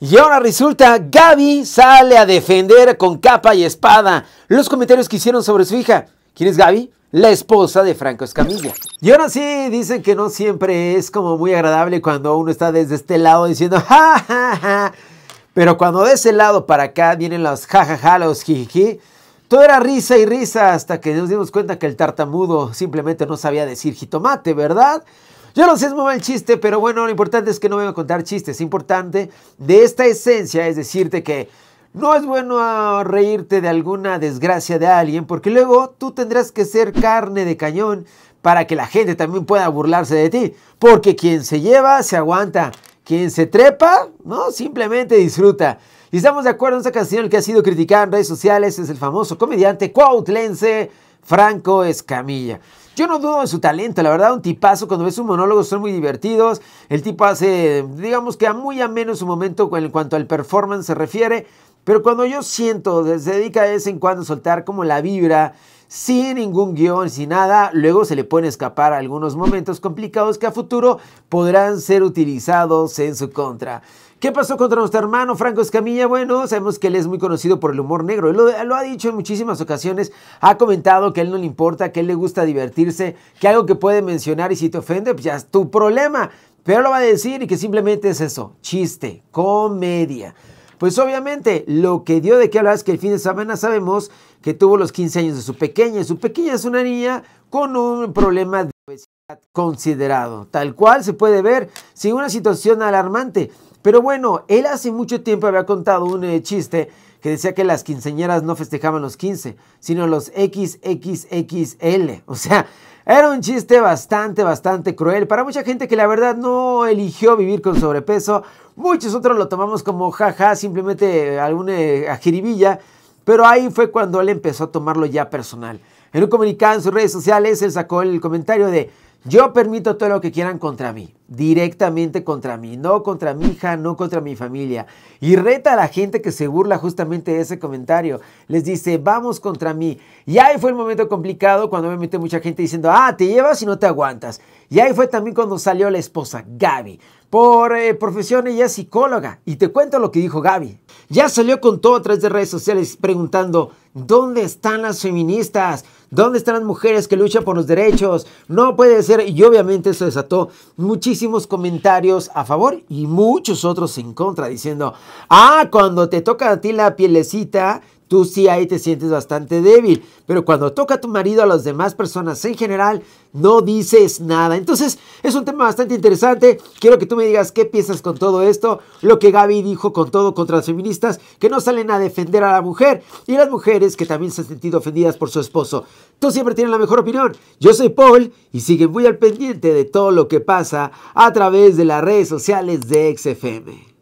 Y ahora resulta, Gaby sale a defender con capa y espada los comentarios que hicieron sobre su hija. ¿Quién es Gaby? La esposa de Franco Escamilla. Y ahora sí, dicen que no siempre es como muy agradable cuando uno está desde este lado diciendo ja, ja, ja. Pero cuando de ese lado para acá vienen los ja, ja, ja, los jijiji, todo era risa y risa hasta que nos dimos cuenta que el tartamudo simplemente no sabía decir jitomate, ¿verdad? Yo no sé, es muy mal chiste, pero bueno, lo importante es que no voy a contar chistes. Es importante de esta esencia es decirte que no es bueno reírte de alguna desgracia de alguien, porque luego tú tendrás que ser carne de cañón para que la gente también pueda burlarse de ti. Porque quien se lleva, se aguanta. Quien se trepa, no, simplemente disfruta. Y estamos de acuerdo en esta canción, que ha sido criticada en redes sociales es el famoso comediante Cuautlense Franco Escamilla. Yo no dudo de su talento, la verdad, un tipazo. Cuando ves un monólogo son muy divertidos. El tipo hace, digamos que a muy a menos su momento en cuanto al performance se refiere. Pero cuando yo siento, se dedica de vez en cuando a soltar como la vibra, sin ningún guión, sin nada, luego se le pueden escapar algunos momentos complicados que a futuro podrán ser utilizados en su contra. ¿Qué pasó contra nuestro hermano Franco Escamilla? Bueno, sabemos que él es muy conocido por el humor negro. Él lo, ha dicho en muchísimas ocasiones. Ha comentado que a él no le importa, que a él le gusta divertirse, que algo que puede mencionar y si te ofende, pues ya es tu problema. Pero lo va a decir y que simplemente es eso, chiste, comedia. Pues obviamente lo que dio de qué hablar es que el fin de semana sabemos que tuvo los 15 años de su pequeña. Su pequeña es una niña con un problema de obesidad considerado. Tal cual se puede ver, sin una situación alarmante. Pero bueno, él hace mucho tiempo había contado un eh, chiste que decía que las quinceñeras no festejaban los 15, sino los XXXL. O sea, era un chiste bastante, bastante cruel para mucha gente que la verdad no eligió vivir con sobrepeso. Muchos otros lo tomamos como jaja, simplemente eh, alguna eh, jiribilla. Pero ahí fue cuando él empezó a tomarlo ya personal. En un comunicado en sus redes sociales, él sacó el comentario de yo permito todo lo que quieran contra mí, directamente contra mí, no contra mi hija, no contra mi familia. Y reta a la gente que se burla justamente de ese comentario. Les dice, vamos contra mí. Y ahí fue el momento complicado cuando me metió mucha gente diciendo, ah, te llevas y no te aguantas. Y ahí fue también cuando salió la esposa, Gaby. Por eh, profesión ella es psicóloga. Y te cuento lo que dijo Gaby. Ya salió con todo a través de redes sociales preguntando, ¿dónde están las feministas? ¿Dónde están las mujeres que luchan por los derechos? No puede ser. Y obviamente eso desató muchísimos comentarios a favor y muchos otros en contra, diciendo, ah, cuando te toca a ti la pielecita, tú sí ahí te sientes bastante débil. Pero cuando toca a tu marido, a las demás personas en general, no dices nada. Entonces es un tema bastante interesante. Quiero que tú me digas qué piensas con todo esto. Lo que Gaby dijo con todo contra las feministas, que no salen a defender a la mujer. Y las mujeres que también se han sentido ofendidas por su esposo. Tú siempre tienes la mejor opinión. Yo soy Paul y sigue muy al pendiente de todo lo que pasa a través de las redes sociales de XFM.